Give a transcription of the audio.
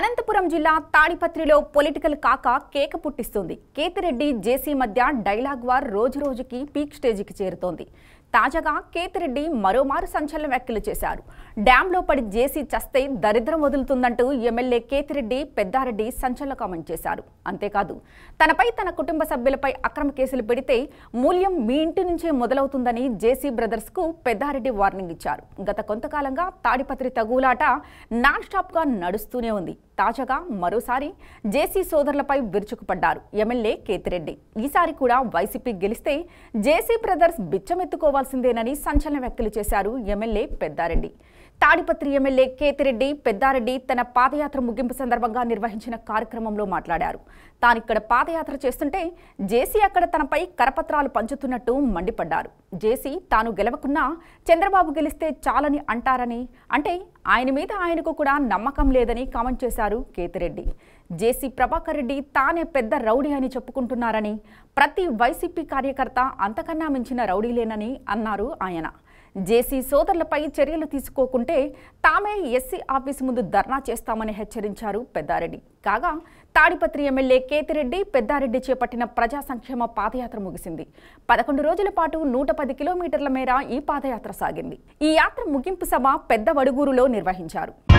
అనంతపురం జిల్లా తాడిపత్రిలో పొలిటికల్ కాక కేక పుట్టిస్తుంది కేతిరెడ్డి జేసీ మధ్య డైలాగ్ వార్ రోజురోజుకి పీక్ స్టేజ్కి చేరుతోంది తాజాగా కేతిరెడ్డి మరోమారు సంచలన వ్యాఖ్యలు చేశారు డ్యాంలో పడి జేసీ చస్తే దరిద్రం వదులుతుందంటూ ఎమ్మెల్యే కేతిరెడ్డి పెద్దారెడ్డి సంచలన కామెంట్ చేశారు అంతేకాదు తనపై తన కుటుంబ సభ్యులపై అక్రమ కేసులు పెడితే మూల్యం మీ ఇంటి నుంచే మొదలవుతుందని జేసీ బ్రదర్స్కు పెద్దారెడ్డి వార్నింగ్ ఇచ్చారు గత కొంతకాలంగా తాడిపత్రి తగులాట నాన్ స్టాప్గా నడుస్తూనే ఉంది తాజాగా మరోసారి జేసీ సోదరులపై విరుచుకుపడ్డారు ఎమ్మెల్యే కేతిరెడ్డి ఈసారి కూడా వైసీపీ గెలిస్తే జేసీ బ్రదర్స్ బిచ్చమెత్తుకోవాల్సిందేనని సంచలన వ్యాఖ్యలు చేశారు ఎమ్మెల్యే పెద్దారెడ్డి తాడిపత్రి ఎమ్మెల్యే కేతిరెడ్డి పెద్దారెడ్డి తన పాదయాత్ర ముగింపు సందర్భంగా నిర్వహించిన కార్యక్రమంలో మాట్లాడారు తానిక్కడ పాదయాత్ర చేస్తుంటే జేసీ అక్కడ తనపై కరపత్రాలు పంచుతున్నట్టు మండిపడ్డారు జేసీ తాను గెలవకున్నా చంద్రబాబు గెలిస్తే చాలని అంటారని అంటే ఆయన మీద ఆయనకు కూడా నమ్మకం లేదని కామెంట్ చేశారు కేతిరెడ్డి జేసీ ప్రభాకర్ రెడ్డి తానే పెద్ద రౌడీ అని చెప్పుకుంటున్నారని ప్రతి వైసీపీ కార్యకర్త అంతకన్నా మించిన రౌడీలేనని అన్నారు ఆయన జేసీ సోదరులపై చర్యలు తీసుకోకుంటే తామే ఎస్సీ ఆఫీసు ముందు ధర్నా చేస్తామని హెచ్చరించారు పెద్దారెడ్డి కాగా తాడిపత్రి ఎమ్మెల్యే కేతిరెడ్డి పెద్దారెడ్డి చేపట్టిన ప్రజా సంక్షేమ పాదయాత్ర ముగిసింది పదకొండు రోజుల పాటు నూట పది కిలోమీటర్ల మేర ఈ పాదయాత్ర సాగింది ఈ యాత్ర ముగింపు సభ పెద్ద వడుగూరులో నిర్వహించారు